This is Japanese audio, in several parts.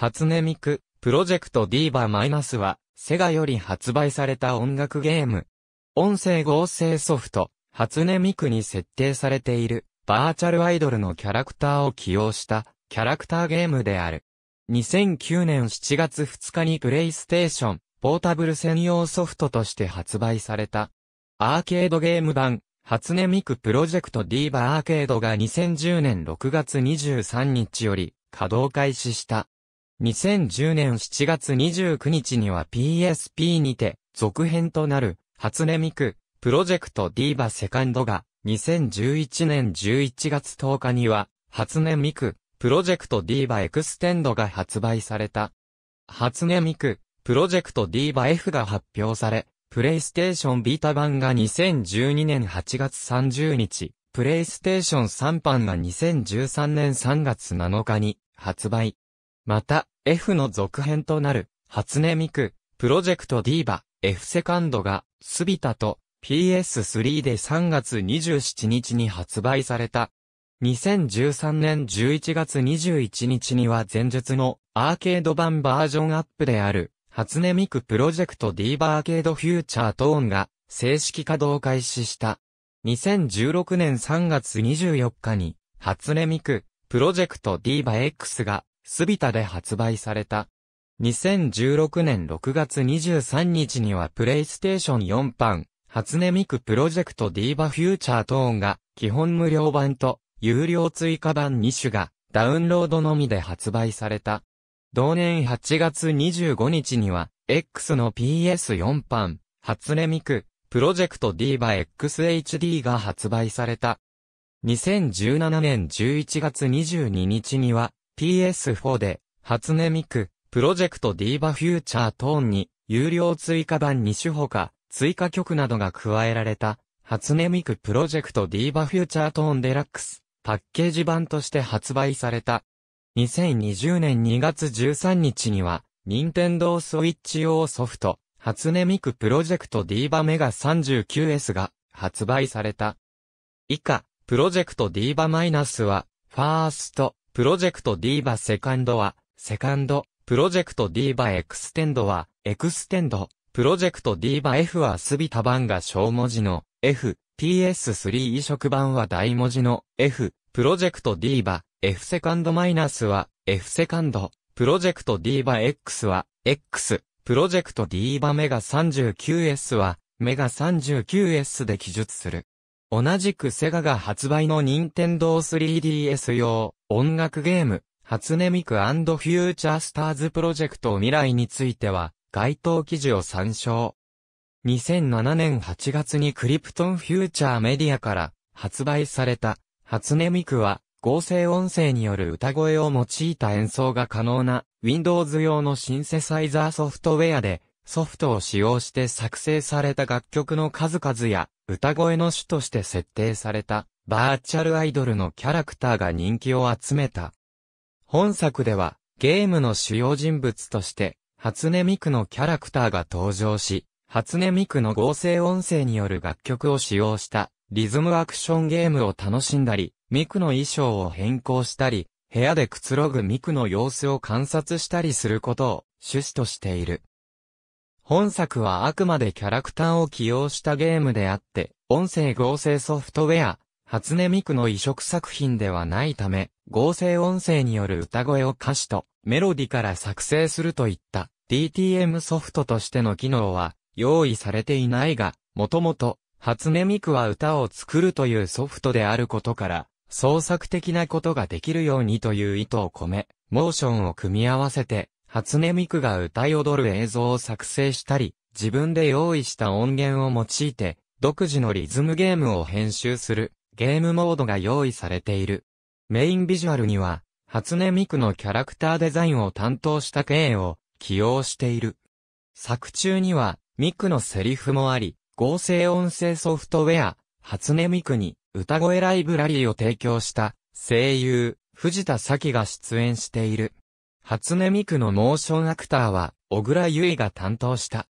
初音ミク、プロジェクト d イ v a は、セガより発売された音楽ゲーム。音声合成ソフト、初音ミクに設定されている、バーチャルアイドルのキャラクターを起用した、キャラクターゲームである。2009年7月2日にプレイステーション、ポータブル専用ソフトとして発売された。アーケードゲーム版、初音ミクプロジェクト DIVA アーケードが2010年6月23日より稼働開始した。2010年7月29日には PSP にて、続編となる、初音ミク、プロジェクトディーバセカンドが、2011年11月10日には、初音ミク、プロジェクトディーバエクステンドが発売された。初音ミク、プロジェクトディーバ F が発表され、プレイステーションビータ版が2012年8月30日、プレイステーション3版が2013年3月7日に発売。また、F の続編となる、初音ミク、プロジェクトディーバ、F セカンドが、スビタと PS3 で3月27日に発売された。2013年11月21日には前述のアーケード版バージョンアップである、初音ミクプロジェクトディーバーケードフューチャートーンが正式稼働開始した。2016年3月24日に、初音ミク、プロジェクトディーバ X がスビタで発売された。2016年6月23日にはプレイステーション4版、初音ミクプロジェクトディーバフューチャートーンが、基本無料版と、有料追加版2種が、ダウンロードのみで発売された。同年8月25日には、X の PS4 版、初音ミク、プロジェクトディーバ XHD が発売された。2017年11月22日には、PS4 で、初音ミク、プロジェクトディーバフューチャートーンに、有料追加版2種ほか、追加曲などが加えられた、初音ミクプロジェクトディーバフューチャートーンデラックス、パッケージ版として発売された。2020年2月13日には、任天堂スイッチ用ソフト、初音ミクプロジェクトディーバメガ 39S が発売された。以下、プロジェクトディーバマイナスは、ファースト、プロジェクト D バセカンドは、セカンド、プロジェクト D バエクステンドは、エクステンド、プロジェクト D バ F はすびた版が小文字の F、PS3 移植版は大文字の F、プロジェクト D バ、F セカンドマイナスは F セカンド、プロジェクト D バ X は X、プロジェクト D バメガ 39S はメガ 39S で記述する。同じくセガが発売の任天堂 3DS 用音楽ゲーム、初音ミクフューチャースターズプロジェクト未来については、該当記事を参照。2007年8月にクリプトンフューチャーメディアから発売された初音ミクは合成音声による歌声を用いた演奏が可能な Windows 用のシンセサイザーソフトウェアでソフトを使用して作成された楽曲の数々や、歌声の主として設定された、バーチャルアイドルのキャラクターが人気を集めた。本作では、ゲームの主要人物として、初音ミクのキャラクターが登場し、初音ミクの合成音声による楽曲を使用したリズムアクションゲームを楽しんだり、ミクの衣装を変更したり、部屋でくつろぐミクの様子を観察したりすることを趣旨としている。本作はあくまでキャラクターを起用したゲームであって、音声合成ソフトウェア、初音ミクの移植作品ではないため、合成音声による歌声を歌詞とメロディから作成するといった DTM ソフトとしての機能は用意されていないが、もともと初音ミクは歌を作るというソフトであることから、創作的なことができるようにという意図を込め、モーションを組み合わせて初音ミクが歌い踊る映像を作成したり、自分で用意した音源を用いて、独自のリズムゲームを編集する、ゲームモードが用意されている。メインビジュアルには、初音ミクのキャラクターデザインを担当した K を起用している。作中には、ミクのセリフもあり、合成音声ソフトウェア、初音ミクに歌声ライブラリーを提供した声優、藤田咲が出演している。初音ミクのモーションアクターは、小倉優衣が担当した。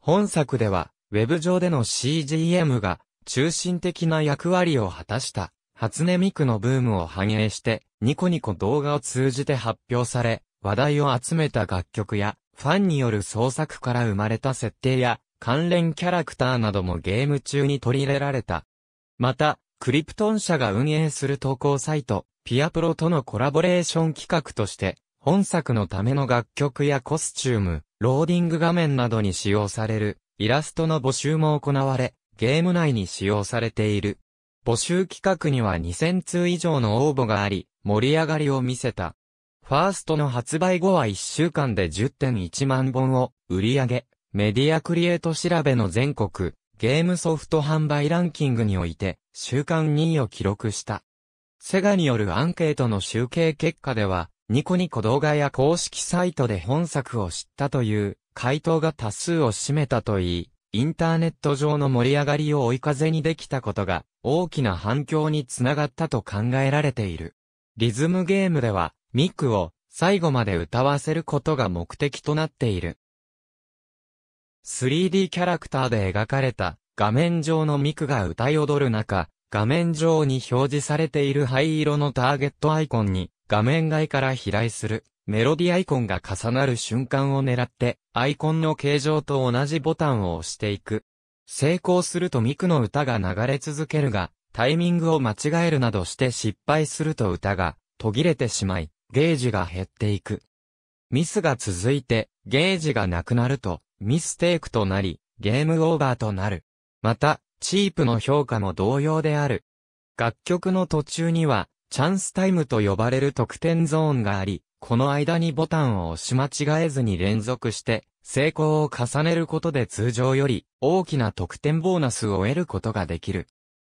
本作では、ウェブ上での CGM が、中心的な役割を果たした、初音ミクのブームを反映して、ニコニコ動画を通じて発表され、話題を集めた楽曲や、ファンによる創作から生まれた設定や、関連キャラクターなどもゲーム中に取り入れられた。また、クリプトン社が運営する投稿サイト、ピアプロとのコラボレーション企画として、本作のための楽曲やコスチューム、ローディング画面などに使用される、イラストの募集も行われ、ゲーム内に使用されている。募集企画には2000通以上の応募があり、盛り上がりを見せた。ファーストの発売後は1週間で10.1万本を売り上げ、メディアクリエイト調べの全国、ゲームソフト販売ランキングにおいて、週間2位を記録した。セガによるアンケートの集計結果では、ニコニコ動画や公式サイトで本作を知ったという回答が多数を占めたといい、インターネット上の盛り上がりを追い風にできたことが大きな反響につながったと考えられている。リズムゲームではミクを最後まで歌わせることが目的となっている。3D キャラクターで描かれた画面上のミクが歌い踊る中、画面上に表示されている灰色のターゲットアイコンに画面外から飛来するメロディアイコンが重なる瞬間を狙って、アイコンの形状と同じボタンを押していく。成功するとミクの歌が流れ続けるが、タイミングを間違えるなどして失敗すると歌が途切れてしまい、ゲージが減っていく。ミスが続いて、ゲージがなくなると、ミステイクとなり、ゲームオーバーとなる。また、チープの評価も同様である。楽曲の途中には、チャンスタイムと呼ばれる得点ゾーンがあり、この間にボタンを押し間違えずに連続して、成功を重ねることで通常より大きな得点ボーナスを得ることができる。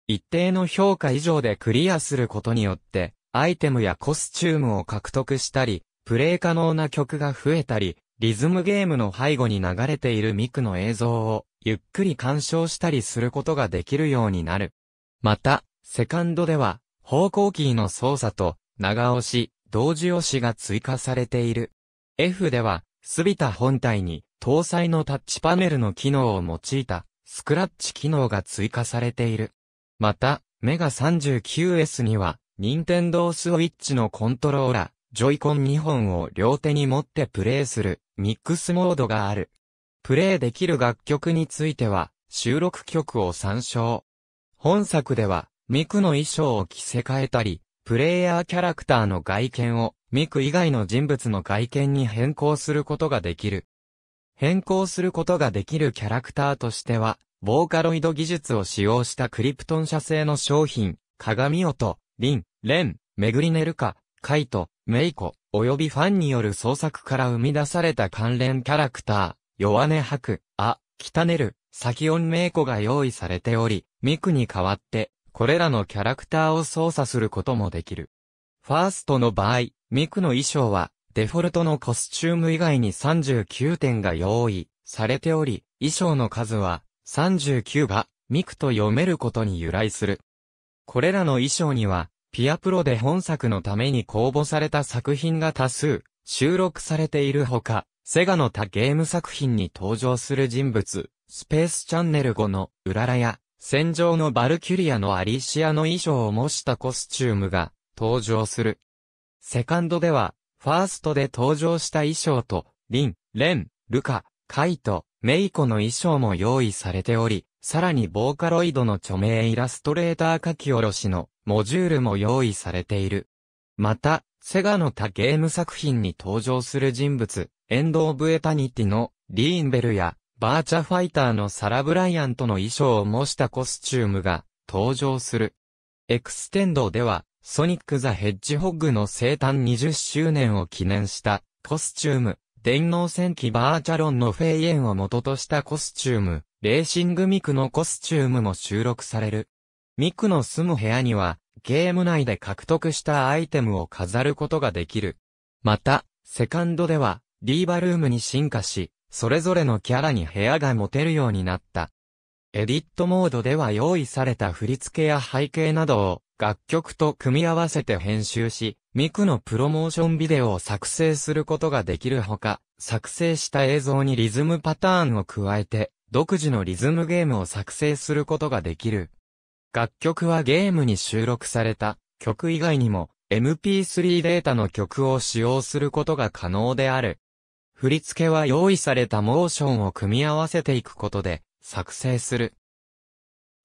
一定の評価以上でクリアすることによって、アイテムやコスチュームを獲得したり、プレイ可能な曲が増えたり、リズムゲームの背後に流れているミクの映像をゆっくり鑑賞したりすることができるようになる。また、セカンドでは方向キーの操作と、長押し、同時押しが追加されている。F では、すびた本体に、搭載のタッチパネルの機能を用いた、スクラッチ機能が追加されている。また、メガ 39S には、任天堂ス w i t c のコントローラ、ジョイコン2本を両手に持ってプレイする、ミックスモードがある。プレイできる楽曲については、収録曲を参照。本作では、ミクの衣装を着せ替えたり、プレイヤーキャラクターの外見をミク以外の人物の外見に変更することができる。変更することができるキャラクターとしては、ボーカロイド技術を使用したクリプトン社製の商品、鏡音、リン、レン、メグリネルカ、カイト、メイコ、及びファンによる創作から生み出された関連キャラクター、ヨネハク、ア、キタネル、サキオンメイコが用意されており、ミクに代わって、これらのキャラクターを操作することもできる。ファーストの場合、ミクの衣装は、デフォルトのコスチューム以外に39点が用意されており、衣装の数は39がミクと読めることに由来する。これらの衣装には、ピアプロで本作のために公募された作品が多数収録されているほか、セガの他ゲーム作品に登場する人物、スペースチャンネル後のうららや、戦場のバルキュリアのアリシアの衣装を模したコスチュームが登場する。セカンドでは、ファーストで登場した衣装と、リン、レン、ルカ、カイト、メイコの衣装も用意されており、さらにボーカロイドの著名イラストレーター書き下ろしのモジュールも用意されている。また、セガの他ゲーム作品に登場する人物、エンド・オブ・エタニティのリーンベルやバーチャファイターのサラ・ブライアントの衣装を模したコスチュームが登場する。エクステンドでは、ソニック・ザ・ヘッジホッグの生誕20周年を記念したコスチューム、電脳戦記バーチャロンのフェイエンを元としたコスチューム、レーシングミクのコスチュームも収録される。ミクの住む部屋には、ゲーム内で獲得したアイテムを飾ることができる。また、セカンドでは、リーバルームに進化し、それぞれのキャラに部屋が持てるようになった。エディットモードでは用意された振り付けや背景などを楽曲と組み合わせて編集し、ミクのプロモーションビデオを作成することができるほか、作成した映像にリズムパターンを加えて、独自のリズムゲームを作成することができる。楽曲はゲームに収録された曲以外にも MP3 データの曲を使用することが可能である。振り付けは用意されたモーションを組み合わせていくことで作成する。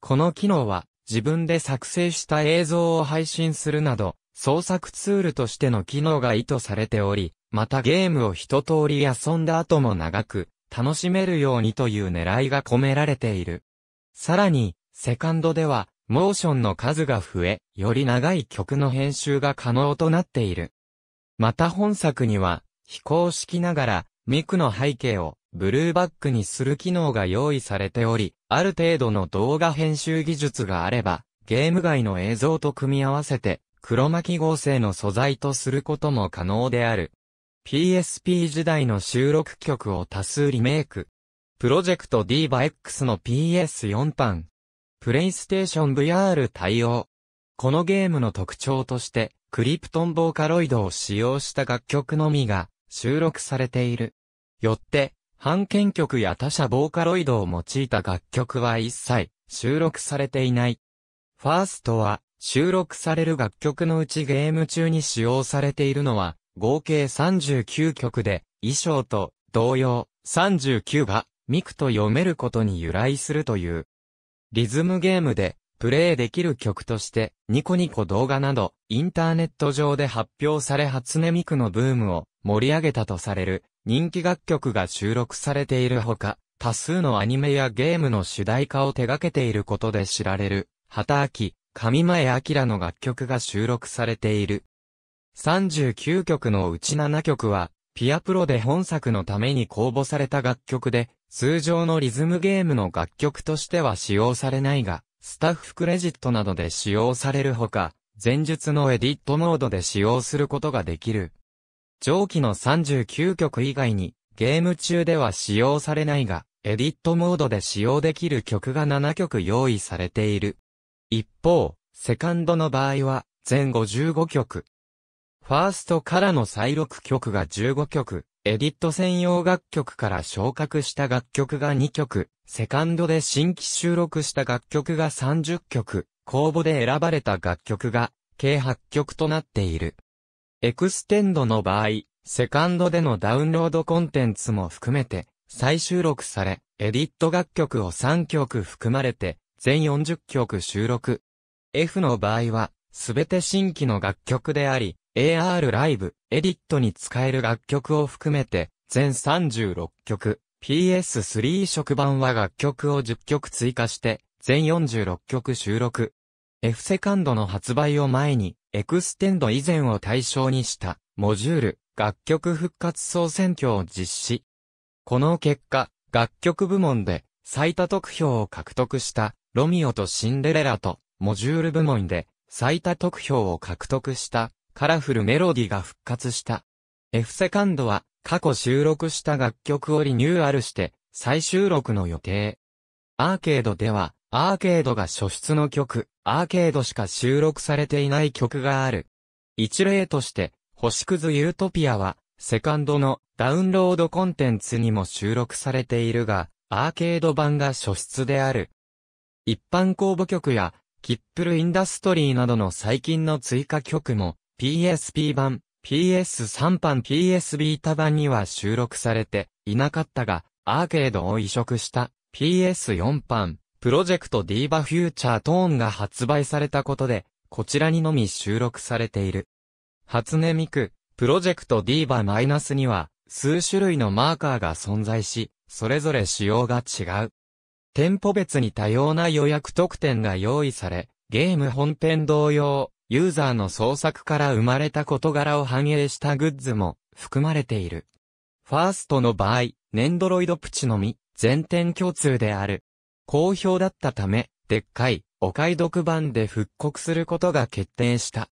この機能は自分で作成した映像を配信するなど創作ツールとしての機能が意図されており、またゲームを一通り遊んだ後も長く楽しめるようにという狙いが込められている。さらに、セカンドでは、モーションの数が増え、より長い曲の編集が可能となっている。また本作には、非公式ながら、ミクの背景をブルーバックにする機能が用意されており、ある程度の動画編集技術があれば、ゲーム外の映像と組み合わせて、黒巻合成の素材とすることも可能である。PSP 時代の収録曲を多数リメイク。プロジェクト DivaX の PS4 版。プレイステーション VR 対応。このゲームの特徴として、クリプトンボーカロイドを使用した楽曲のみが収録されている。よって、半券曲や他者ボーカロイドを用いた楽曲は一切収録されていない。ファーストは、収録される楽曲のうちゲーム中に使用されているのは、合計39曲で、衣装と同様、39が、ミクと読めることに由来するという。リズムゲームで、プレイできる曲として、ニコニコ動画など、インターネット上で発表され初音ミクのブームを盛り上げたとされる人気楽曲が収録されているほか、多数のアニメやゲームの主題歌を手掛けていることで知られる、畑明、上前明の楽曲が収録されている。39曲のうち7曲は、ピアプロで本作のために公募された楽曲で、通常のリズムゲームの楽曲としては使用されないが、スタッフクレジットなどで使用されるほか、前述のエディットモードで使用することができる。上記の39曲以外に、ゲーム中では使用されないが、エディットモードで使用できる曲が7曲用意されている。一方、セカンドの場合は、全55曲。ファーストからの再録曲が15曲、エディット専用楽曲から昇格した楽曲が2曲、セカンドで新規収録した楽曲が30曲、公募で選ばれた楽曲が計8曲となっている。エクステンドの場合、セカンドでのダウンロードコンテンツも含めて再収録され、エディット楽曲を3曲含まれて全40曲収録。F の場合は、すべて新規の楽曲であり、AR ライブ、エディットに使える楽曲を含めて、全36曲、PS3 職版は楽曲を10曲追加して、全46曲収録。F セカンドの発売を前に、エクステンド以前を対象にした、モジュール、楽曲復活総選挙を実施。この結果、楽曲部門で、最多得票を獲得した、ロミオとシンデレラと、モジュール部門で、最多得票を獲得した、カラフルメロディが復活した。F セカンドは過去収録した楽曲をリニューアルして再収録の予定。アーケードではアーケードが初出の曲、アーケードしか収録されていない曲がある。一例として星屑ユートピアはセカンドのダウンロードコンテンツにも収録されているが、アーケード版が初出である。一般公募曲や、キップルインダストリーなどの最近の追加曲も PSP 版、PS3 版 PS ビータ版には収録されていなかったが、アーケードを移植した PS4 版、プロジェクトディーバフューチャートーンが発売されたことで、こちらにのみ収録されている。初音ミク、プロジェクトディーバマイナスには、数種類のマーカーが存在し、それぞれ仕様が違う。店舗別に多様な予約特典が用意され、ゲーム本編同様、ユーザーの創作から生まれた事柄を反映したグッズも含まれている。ファーストの場合、ネンドロイドプチのみ、全店共通である。好評だったため、でっかい、お買い得版で復刻することが決定した。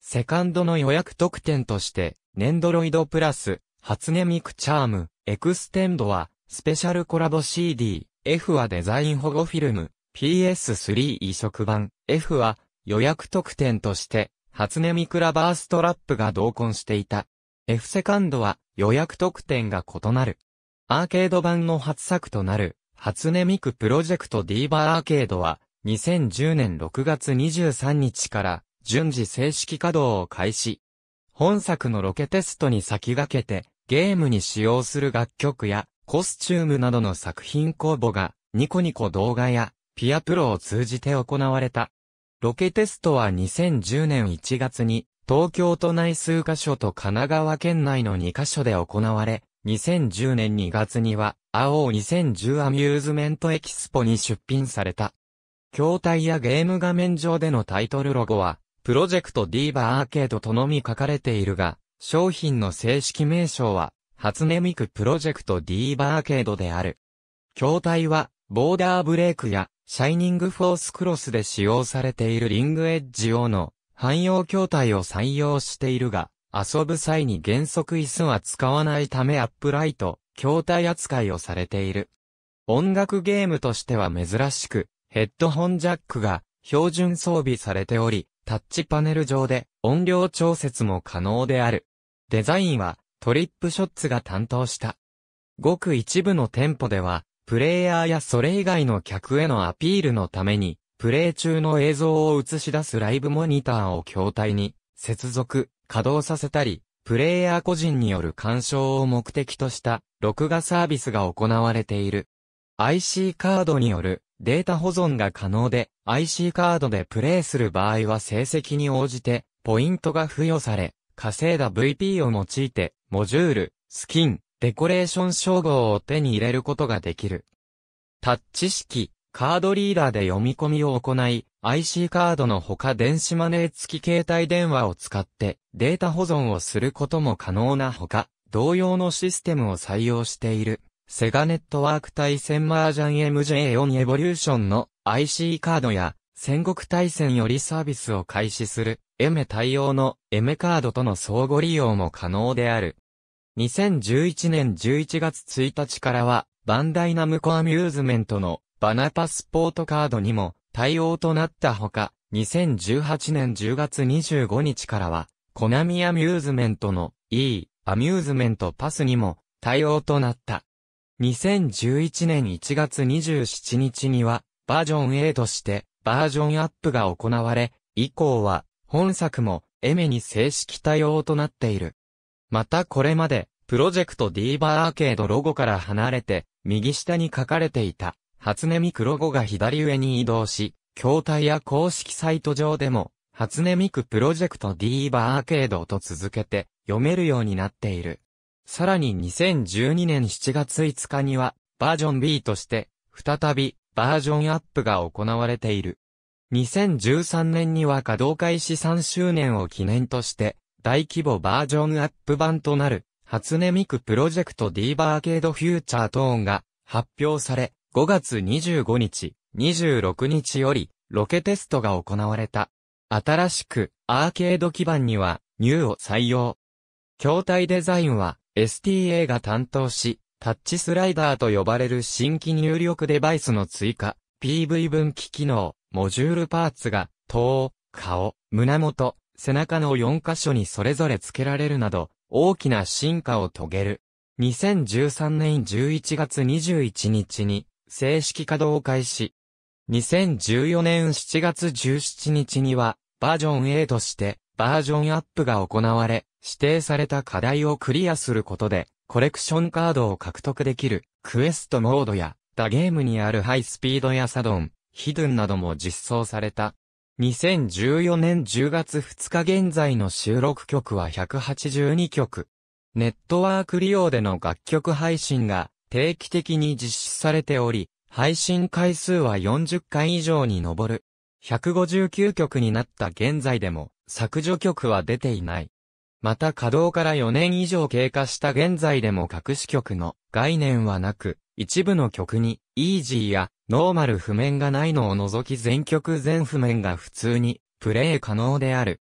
セカンドの予約特典として、ネンドロイドプラス、初音ミクチャーム、エクステンドは、スペシャルコラボ CD、F はデザイン保護フィルム、PS3 移植版、F は予約特典として、初音ミクラバーストラップが同梱していた。F セカンドは予約特典が異なる。アーケード版の初作となる、初音ミクプロジェクトディーバアーケードは、2010年6月23日から、順次正式稼働を開始。本作のロケテストに先駆けて、ゲームに使用する楽曲や、コスチュームなどの作品公募が、ニコニコ動画や、ピアプロを通じて行われた。ロケテストは2010年1月に、東京都内数カ所と神奈川県内の2カ所で行われ、2010年2月には、青2010アミューズメントエキスポに出品された。筐体やゲーム画面上でのタイトルロゴは、プロジェクトディーバアーケードとのみ書かれているが、商品の正式名称は、初音ミクプロジェクトディーバアーケードである。筐体は、ボーダーブレイクや、シャイニングフォースクロスで使用されているリングエッジ用の汎用筐体を採用しているが、遊ぶ際に原則椅子は使わないためアップライト、筐体扱いをされている。音楽ゲームとしては珍しく、ヘッドホンジャックが標準装備されており、タッチパネル上で音量調節も可能である。デザインはトリップショッツが担当した。ごく一部の店舗ではプレイヤーやそれ以外の客へのアピールのために、プレイ中の映像を映し出すライブモニターを筐体に接続、稼働させたり、プレイヤー個人による干渉を目的とした録画サービスが行われている。IC カードによるデータ保存が可能で IC カードでプレイする場合は成績に応じてポイントが付与され、稼いだ VP を用いてモジュール、スキン、デコレーション称号を手に入れることができる。タッチ式、カードリーダーで読み込みを行い、IC カードのほか電子マネー付き携帯電話を使ってデータ保存をすることも可能なほか、同様のシステムを採用している。セガネットワーク対戦マージャン MJ4 エボリューションの IC カードや戦国対戦よりサービスを開始するエメ対応のエメカードとの相互利用も可能である。2011年11月1日からは、バンダイナムコアミューズメントのバナパスポートカードにも対応となったほか、2018年10月25日からは、コナミアミューズメントの E アミューズメントパスにも対応となった。2011年1月27日には、バージョン A としてバージョンアップが行われ、以降は本作もエメに正式対応となっている。またこれまで、プロジェクトディーバアーケードロゴから離れて、右下に書かれていた、初音ミクロゴが左上に移動し、筐体や公式サイト上でも、初音ミクプロジェクトディーバアーケードと続けて読めるようになっている。さらに2012年7月5日には、バージョン B として、再び、バージョンアップが行われている。2013年には稼働開始3周年を記念として、大規模バージョンアップ版となる、初音ミクプロジェクト D バーケードフューチャートーンが発表され、5月25日、26日より、ロケテストが行われた。新しく、アーケード基盤には、ニューを採用。筐体デザインは、STA が担当し、タッチスライダーと呼ばれる新規入力デバイスの追加、PV 分岐機能、モジュールパーツが、頭、顔、胸元、背中の4箇所にそれぞれ付けられるなど、大きな進化を遂げる。2013年11月21日に正式稼働開始。2014年7月17日にはバージョン A としてバージョンアップが行われ、指定された課題をクリアすることでコレクションカードを獲得できるクエストモードや他ゲームにあるハイスピードやサドン、ヒドゥンなども実装された。2014年10月2日現在の収録曲は182曲。ネットワーク利用での楽曲配信が定期的に実施されており、配信回数は40回以上に上る。159曲になった現在でも削除曲は出ていない。また稼働から4年以上経過した現在でも隠し曲の概念はなく、一部の曲にイージーやノーマル譜面がないのを除き全曲全譜面が普通にプレイ可能である。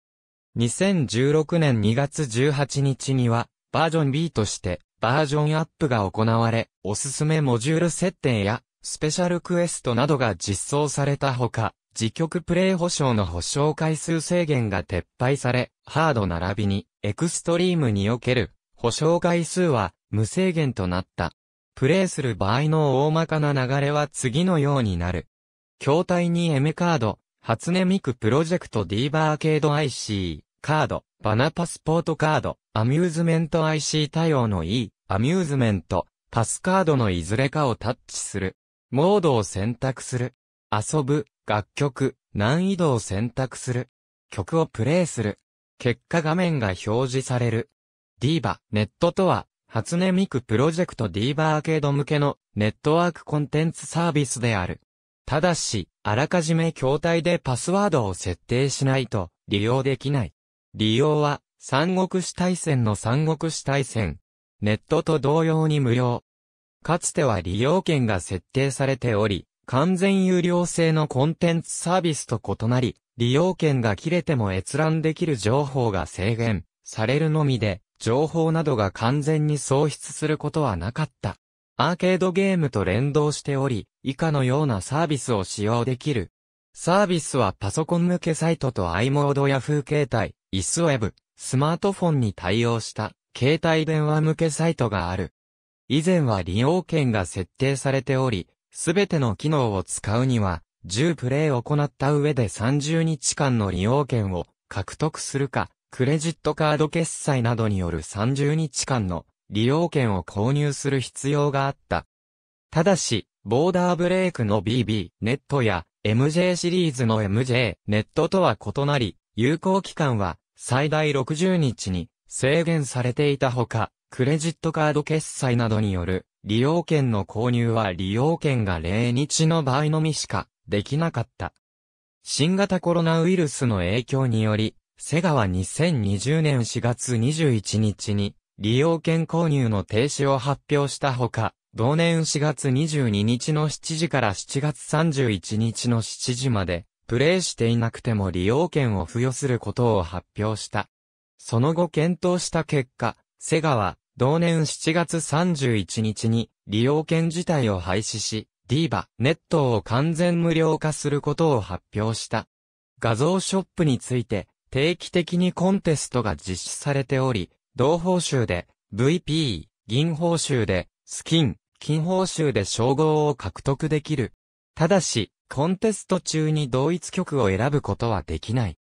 2016年2月18日にはバージョン B としてバージョンアップが行われ、おすすめモジュール設定やスペシャルクエストなどが実装されたほか、自曲プレイ保証の保証回数制限が撤廃され、ハード並びにエクストリームにおける保証回数は無制限となった。プレイする場合の大まかな流れは次のようになる。筐体に M カード、初音ミクプロジェクト D バーケード IC、カード、バナパスポートカード、アミューズメント IC 対応の E、アミューズメント、パスカードのいずれかをタッチする。モードを選択する。遊ぶ、楽曲、難易度を選択する。曲をプレイする。結果画面が表示される。ディーバ、ネットとは、初音ミクプロジェクトディーバーアーケード向けのネットワークコンテンツサービスである。ただし、あらかじめ筐体でパスワードを設定しないと利用できない。利用は、三国志大戦の三国志大戦。ネットと同様に無料。かつては利用権が設定されており、完全有料制のコンテンツサービスと異なり、利用権が切れても閲覧できる情報が制限されるのみで、情報などが完全に喪失することはなかった。アーケードゲームと連動しており、以下のようなサービスを使用できる。サービスはパソコン向けサイトと i モード Yahoo 携帯、i s ウェブ、スマートフォンに対応した携帯電話向けサイトがある。以前は利用権が設定されており、すべての機能を使うには、10プレイを行った上で30日間の利用権を獲得するか、クレジットカード決済などによる30日間の利用券を購入する必要があった。ただし、ボーダーブレイクの BB ネットや MJ シリーズの MJ ネットとは異なり、有効期間は最大60日に制限されていたほか、クレジットカード決済などによる利用券の購入は利用券が0日の場合のみしかできなかった。新型コロナウイルスの影響により、セガは2020年4月21日に利用権購入の停止を発表したほか、同年4月22日の7時から7月31日の7時まで、プレイしていなくても利用権を付与することを発表した。その後検討した結果、セガは同年7月31日に利用権自体を廃止し、ディーバ、ネットを完全無料化することを発表した。画像ショップについて、定期的にコンテストが実施されており、同報酬で VP、銀報酬でスキン、金報酬で称号を獲得できる。ただし、コンテスト中に同一曲を選ぶことはできない。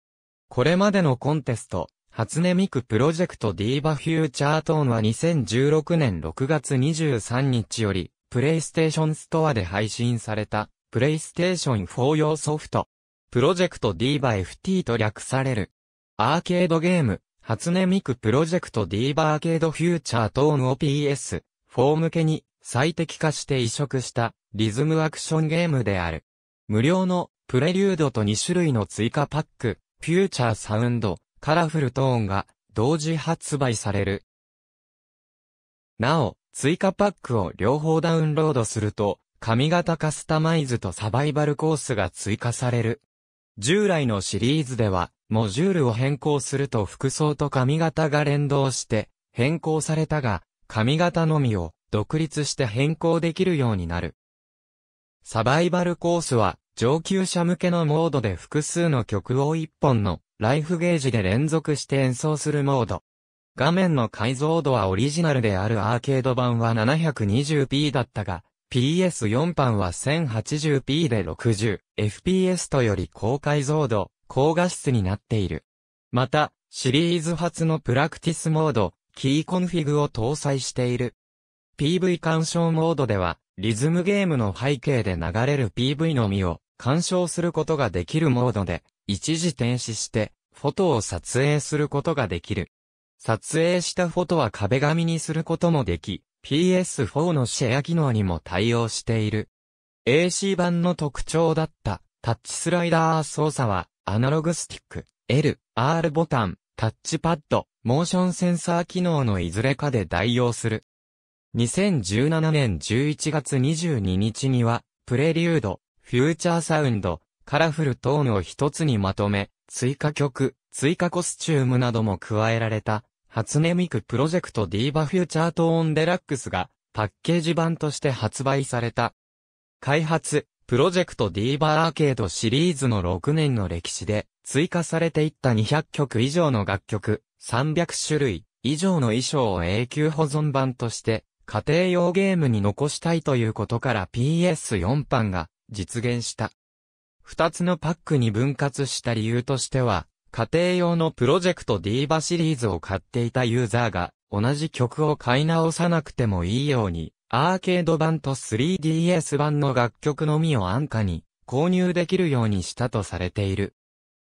これまでのコンテスト、初音ミクプロジェクトディーバフューチャートーンは2016年6月23日より、プレイステーションストアで配信された、プレイステーション4用ソフト、プロジェクトディーバ FT と略される、アーケードゲーム、初音ミクプロジェクトディーバーケードフューチャートーンを PS、4向けに最適化して移植したリズムアクションゲームである。無料のプレリュードと2種類の追加パック、フューチャーサウンド、カラフルトーンが同時発売される。なお、追加パックを両方ダウンロードすると、髪型カスタマイズとサバイバルコースが追加される。従来のシリーズでは、モジュールを変更すると服装と髪型が連動して変更されたが、髪型のみを独立して変更できるようになる。サバイバルコースは上級者向けのモードで複数の曲を1本のライフゲージで連続して演奏するモード。画面の解像度はオリジナルであるアーケード版は 720p だったが、PS4 版は 1080p で 60fps とより高解像度、高画質になっている。また、シリーズ初のプラクティスモード、キーコンフィグを搭載している。PV 鑑賞モードでは、リズムゲームの背景で流れる PV のみを鑑賞することができるモードで、一時停止して、フォトを撮影することができる。撮影したフォトは壁紙にすることもでき、PS4 のシェア機能にも対応している。AC 版の特徴だったタッチスライダー操作はアナログスティック、L、R ボタン、タッチパッド、モーションセンサー機能のいずれかで代用する。2017年11月22日には、プレリュード、フューチャーサウンド、カラフルトーンを一つにまとめ、追加曲、追加コスチュームなども加えられた初音ミクプロジェクトディーバフューチャートオンデラックスがパッケージ版として発売された。開発、プロジェクトディーバアーケードシリーズの6年の歴史で追加されていった200曲以上の楽曲、300種類以上の衣装を永久保存版として家庭用ゲームに残したいということから PS4 版が実現した。2つのパックに分割した理由としては、家庭用のプロジェクト D バシリーズを買っていたユーザーが、同じ曲を買い直さなくてもいいように、アーケード版と 3DS 版の楽曲のみを安価に購入できるようにしたとされている。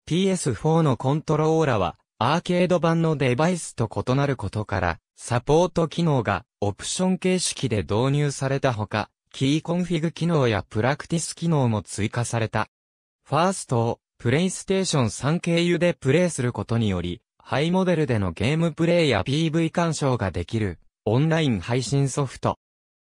PS4 のコントローラは、アーケード版のデバイスと異なることから、サポート機能がオプション形式で導入されたほか、キーコンフィグ機能やプラクティス機能も追加された。ファーストプレイステーション3経由でプレイすることにより、ハイモデルでのゲームプレイや PV 鑑賞ができる、オンライン配信ソフト。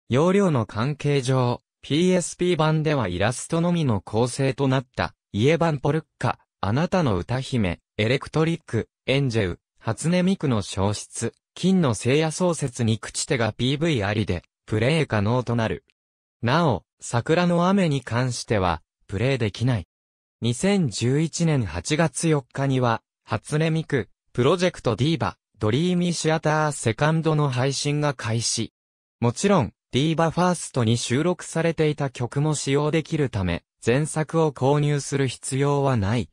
容量の関係上、PSP 版ではイラストのみの構成となった、イエバンポルッカ、あなたの歌姫、エレクトリック、エンジェウ、初音ミクの消失、金の聖夜創設に口手が PV ありで、プレイ可能となる。なお、桜の雨に関しては、プレイできない。2011年8月4日には、初音ミク、プロジェクトディーバ、ドリーミーシアターセカンドの配信が開始。もちろん、ディーバファーストに収録されていた曲も使用できるため、前作を購入する必要はない。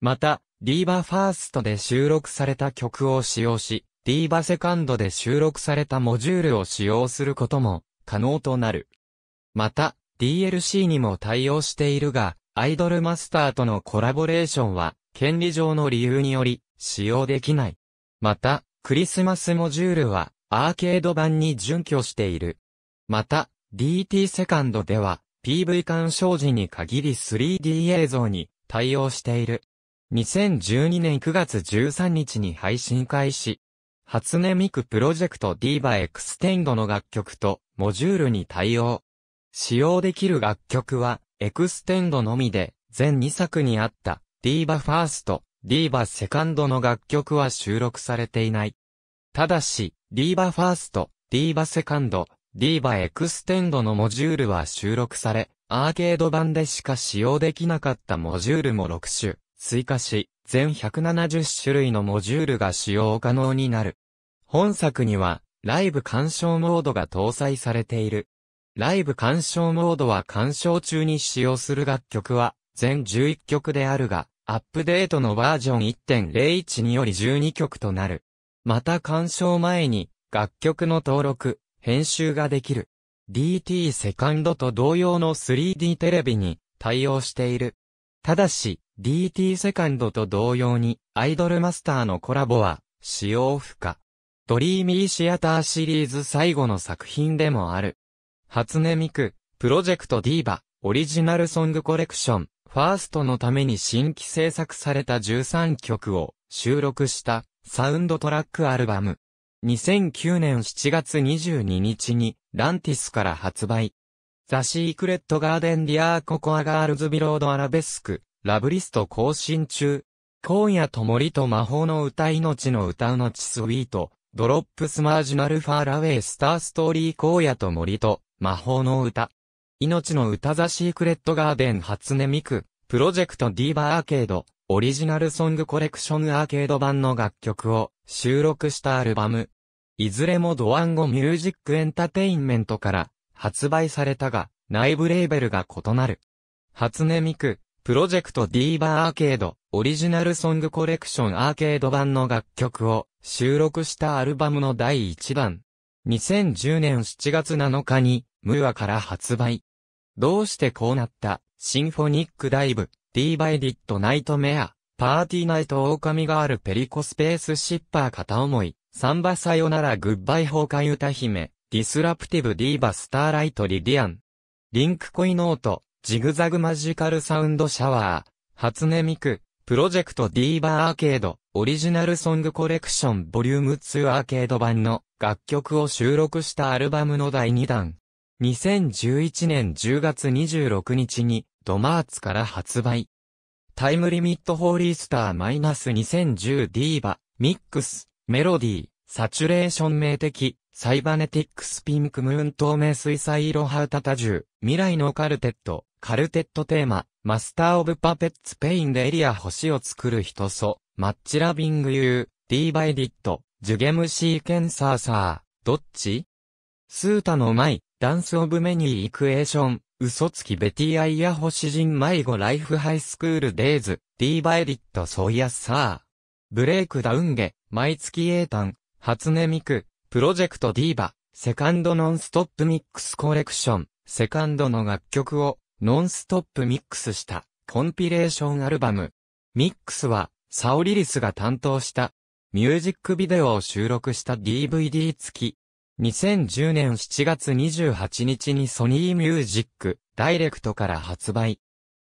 また、ディーバファーストで収録された曲を使用し、ディーバセカンドで収録されたモジュールを使用することも可能となる。また、DLC にも対応しているが、アイドルマスターとのコラボレーションは、権利上の理由により、使用できない。また、クリスマスモジュールは、アーケード版に準拠している。また、DT セカンドでは、PV 鑑賞時に限り 3D 映像に対応している。2012年9月13日に配信開始。初音ミクプロジェクト DIVA エクステンドの楽曲とモジュールに対応。使用できる楽曲はエクステンドのみで、全2作にあった、ディーバファースト、ディーバセカンドの楽曲は収録されていない。ただし、ディーバファースト、ディーバセカンド、ディーバエクステンドのモジュールは収録され、アーケード版でしか使用できなかったモジュールも6種、追加し、全170種類のモジュールが使用可能になる。本作には、ライブ鑑賞モードが搭載されている。ライブ鑑賞モードは鑑賞中に使用する楽曲は全11曲であるが、アップデートのバージョン1.01により12曲となる。また鑑賞前に楽曲の登録、編集ができる。DT セカンドと同様の 3D テレビに対応している。ただし、DT セカンドと同様にアイドルマスターのコラボは使用不可。ドリーミーシアターシリーズ最後の作品でもある。初音ミク、プロジェクトディーバ、オリジナルソングコレクション、ファーストのために新規制作された13曲を収録したサウンドトラックアルバム。2009年7月22日にランティスから発売。ザ・シークレット・ガーデン・ディアー・ココア・ガールズ・ビロード・アラベスク、ラブリスト更新中。今夜と森と魔法の歌命の歌うのちスウィート、ドロップスマージナルファーラウェイスターストーリー荒野と森と魔法の歌。命の歌ザシークレットガーデン初音ミク、プロジェクトディーバーアーケード、オリジナルソングコレクションアーケード版の楽曲を収録したアルバム。いずれもドワンゴミュージックエンタテインメントから発売されたが、内部レーベルが異なる。初音ミク、プロジェクトディーバーアーケード、オリジナルソングコレクションアーケード版の楽曲を収録したアルバムの第1弾。2010年7月7日にムーアから発売。どうしてこうなったシンフォニックダイブ、ディーバイディットナイトメア、パーティーナイト狼ガール、ペリコスペースシッパー片思い、サンバさよならグッバイ崩壊歌姫、ディスラプティブディーバスターライトリディアン。リンク恋ノート、ジグザグマジカルサウンドシャワー、初音ミク、プロジェクトディーバーアーケード、オリジナルソングコレクションボリューム2アーケード版の楽曲を収録したアルバムの第2弾。2011年10月26日に、ドマーツから発売。タイムリミットホーリースターマイナ -2010 ディーバ、ミックス、メロディー、サチュレーション名的、サイバネティックスピンクムーン透明水彩色ハウタタジュ、未来のカルテット、カルテットテーマ、マスターオブパペッツペインでエリア星を作る人そ、マッチラビングユー、ディーバイディット、ジュゲムシーケンサーサー、どっちスータの舞、ダンスオブメニーイクエーション、嘘つきベティアイヤホ詩人迷子ライフハイスクールデイズ、ディーバエリットソイヤサー。ブレイクダウンゲ、毎月英単、初音ミク、プロジェクトディーバ、セカンドノンストップミックスコレクション、セカンドの楽曲を、ノンストップミックスした、コンピレーションアルバム。ミックスは、サオリリスが担当した、ミュージックビデオを収録した DVD 付き、2010年7月28日にソニーミュージック、ダイレクトから発売。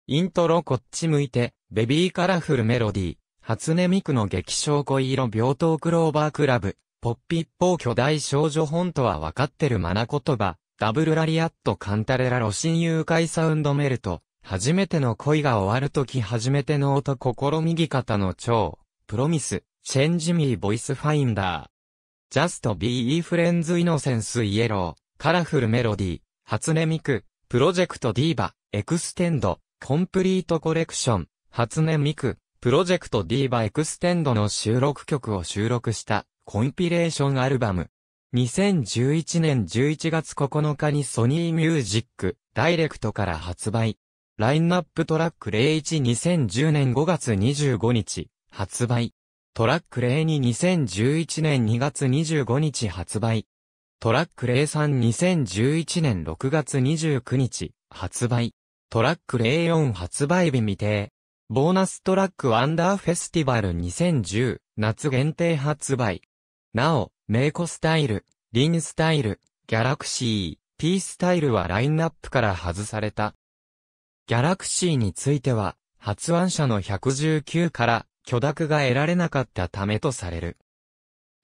イントロこっち向いて、ベビーカラフルメロディー、初音ミクの劇場恋色病棟クローバークラブ、ポッピッポー巨大少女本とは分かってるマナ言葉、ダブルラリアットカンタレラロ親友会サウンドメルト、初めての恋が終わるとき初めての音心右肩の蝶、プロミス、チェンジミーボイスファインダー。Just Be Friends Innocence Yellow, Colorful Melody, 初音ミク、プロジェクト Diva、エクステンド、コンプリートコレクション、初音ミク、プロジェクト Diva エクステンドの収録曲を収録したコンピレーションアルバム。2011年11月9日にソニーミュージック、ダイレクトから発売。ラインナップトラック012010年5月25日、発売。トラック0に2011年2月25日発売。トラック032011年6月29日発売。トラック04発売日未定。ボーナストラックワンダーフェスティバル2010夏限定発売。なお、メイコスタイル、リンスタイル、ギャラクシー、ピースタイルはラインナップから外された。ギャラクシーについては、発案者の119から許諾が得られなかったためとされる。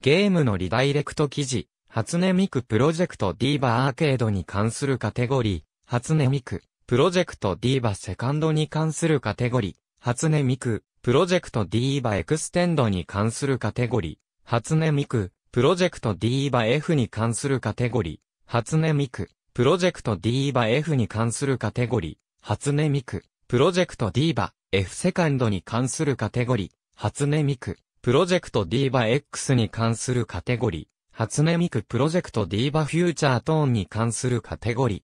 ゲームのリダイレクト記事、初音ミクプロジェクトディーバアーケードに関するカテゴリー、初音ミク、プロジェクトディーバセカンドに関するカテゴリー、初音ミク、プロジェクトディーバエクステンドに関するカテゴリー、初音ミク、プロジェクトディーバ F に関するカテゴリー、初音ミク、プロジェクトディーバ F に関するカテゴリー、初音ミク、プロジェクトディーバ F セカンドに関するカテゴリー、初音ミク、プロジェクトディーバ X に関するカテゴリー、初音ミクプロジェクトディーバフューチャートーンに関するカテゴリー、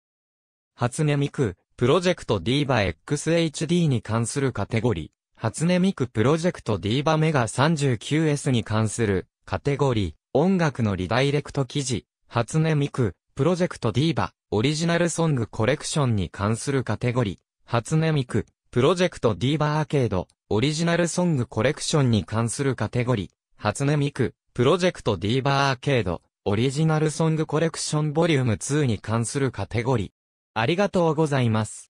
初音ミク、プロジェクトディーバ XHD に関するカテゴリー、初音ミクプロジェクトディーバメガ 39S に関するカテゴリー、音楽のリダイレクト記事、初音ミク、プロジェクトディーバ、オリジナルソングコレクションに関するカテゴリー、初音ミク、プロジェクトーバーアーケード、オリジナルソングコレクションに関するカテゴリー、初音ミク、プロジェクトーバーアーケード、オリジナルソングコレクションボリューム2に関するカテゴリー。ありがとうございます。